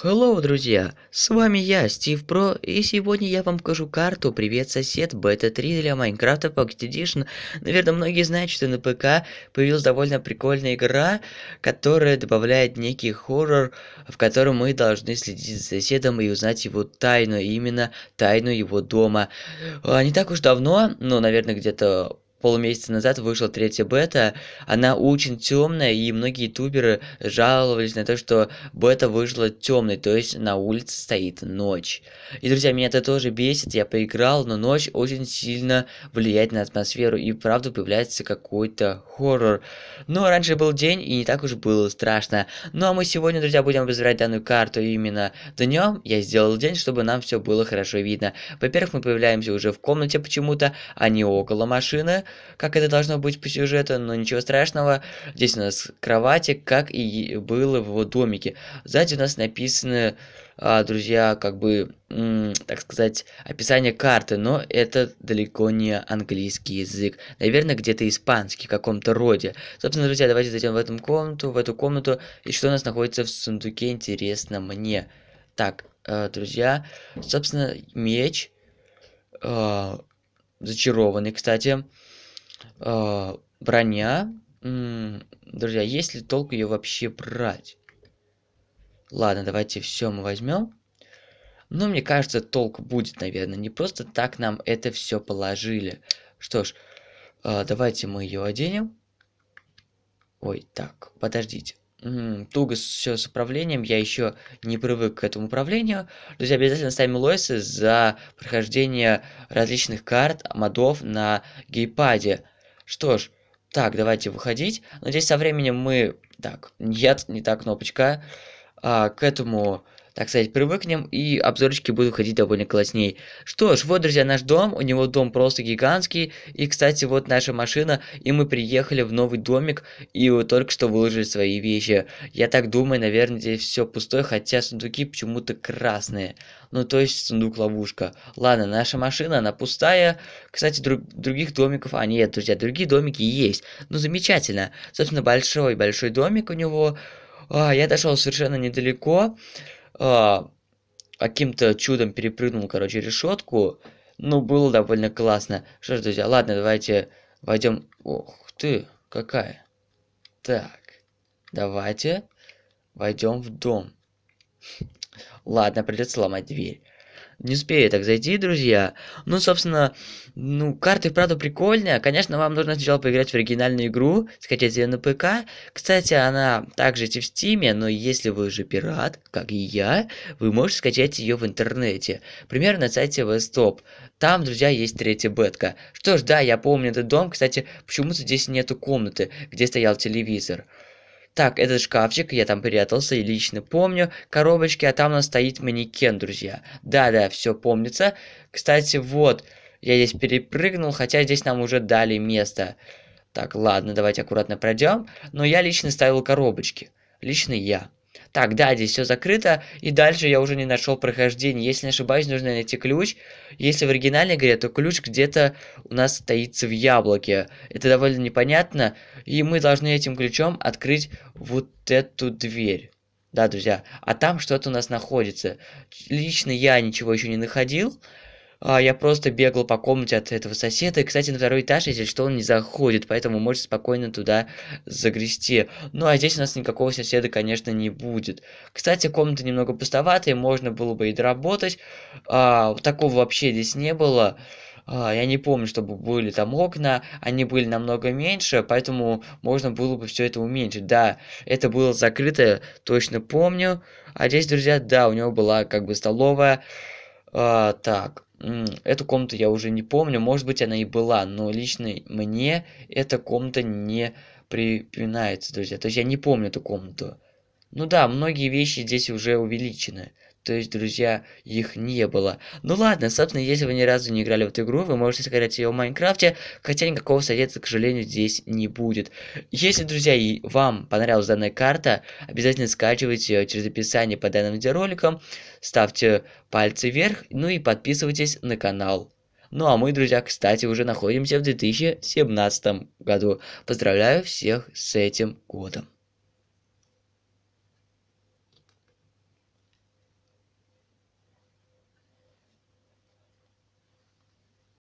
Hello, друзья! С вами я, Стив Про, и сегодня я вам покажу карту «Привет, сосед» бета-3 для Майнкрафта Pocket Edition. Наверное, многие знают, что на ПК появилась довольно прикольная игра, которая добавляет некий хоррор, в котором мы должны следить за соседом и узнать его тайну, именно тайну его дома. А, не так уж давно, ну, наверное, где-то полмесяца назад вышла третья бета. Она очень темная, и многие ютуберы жаловались на то, что бета вышла темной, то есть на улице стоит ночь. И, друзья, меня это тоже бесит, я поиграл, но ночь очень сильно влияет на атмосферу, и правда появляется какой-то хоррор. Но раньше был день, и не так уж было страшно. Ну а мы сегодня, друзья, будем разбирать данную карту именно днем. Я сделал день, чтобы нам все было хорошо видно. Во-первых, мы появляемся уже в комнате почему-то, а не около машины как это должно быть по сюжету, но ничего страшного. Здесь у нас кровати, как и было в его домике. Сзади у нас написаны, а, друзья, как бы, так сказать, описание карты, но это далеко не английский язык. Наверное, где-то испанский в каком-то роде. Собственно, друзья, давайте зайдем в эту комнату, в эту комнату, и что у нас находится в сундуке, интересно мне. Так, э, друзья, собственно, меч, э, зачарованный, кстати. Э, броня. Друзья, есть ли толк ее вообще брать? Ладно, давайте все мы возьмем. Но ну, мне кажется, толк будет, наверное. Не просто так нам это все положили. Что ж, э, давайте мы ее оденем. Ой, так, подождите. Туго все с управлением, я еще не привык к этому управлению. Друзья, обязательно ставим лойсы за прохождение различных карт, модов на гейпаде. Что ж, так, давайте выходить. Надеюсь, со временем мы... Так, нет, не та кнопочка. А, к этому так сказать, привыкнем, и обзорчики будут ходить довольно классней. Что ж, вот, друзья, наш дом, у него дом просто гигантский, и, кстати, вот наша машина, и мы приехали в новый домик, и вот только что выложили свои вещи. Я так думаю, наверное, здесь все пустое, хотя сундуки почему-то красные. Ну, то есть сундук-ловушка. Ладно, наша машина, она пустая. Кстати, друг, других домиков... А, нет, друзья, другие домики есть. Ну, замечательно. Собственно, большой-большой домик у него. А, я дошел совершенно недалеко. А, каким-то чудом перепрыгнул, короче, решетку. Ну, было довольно классно. Что ж, друзья, ладно, давайте войдем. Ох ты, какая. Так, давайте войдем в дом. Ладно, придется сломать дверь не успею так зайти, друзья. Ну, собственно, ну, карты правда прикольная. Конечно, вам нужно сначала поиграть в оригинальную игру, скачать ее на ПК. Кстати, она также есть в Стиме, но если вы же пират, как и я, вы можете скачать ее в интернете. Примерно на сайте Вестоп. Там, друзья, есть третья бетка. Что ж, да, я помню этот дом. Кстати, почему-то здесь нету комнаты, где стоял телевизор. Так, этот шкафчик, я там прятался и лично помню. Коробочки, а там у нас стоит манекен, друзья. Да-да, все помнится. Кстати, вот, я здесь перепрыгнул, хотя здесь нам уже дали место. Так, ладно, давайте аккуратно пройдем. Но я лично ставил коробочки. Лично я. Так, да, здесь все закрыто. И дальше я уже не нашел прохождение. Если не ошибаюсь, нужно найти ключ. Если в оригинальной игре, то ключ где-то у нас стоится в яблоке. Это довольно непонятно. И мы должны этим ключом открыть вот эту дверь. Да, друзья. А там что-то у нас находится. Лично я ничего еще не находил. А, я просто бегал по комнате от этого соседа. И, кстати, на второй этаж, если что, он не заходит, поэтому можете спокойно туда загрести. Ну, а здесь у нас никакого соседа, конечно, не будет. Кстати, комната немного пустоватая, можно было бы и доработать. А, такого вообще здесь не было. А, я не помню, чтобы были там окна, они были намного меньше, поэтому можно было бы все это уменьшить. Да, это было закрыто, точно помню. А здесь, друзья, да, у него была как бы столовая. А, так. Эту комнату я уже не помню, может быть она и была, но лично мне эта комната не припоминается, друзья. То есть я не помню эту комнату. Ну да, многие вещи здесь уже увеличены. То есть, друзья, их не было. Ну ладно, собственно, если вы ни разу не играли в эту игру, вы можете сыграть ее в Майнкрафте, хотя никакого совета, к сожалению, здесь не будет. Если, друзья, и вам понравилась данная карта, обязательно скачивайте ее через описание под данным видеороликом, ставьте пальцы вверх, ну и подписывайтесь на канал. Ну а мы, друзья, кстати, уже находимся в 2017 году. Поздравляю всех с этим годом.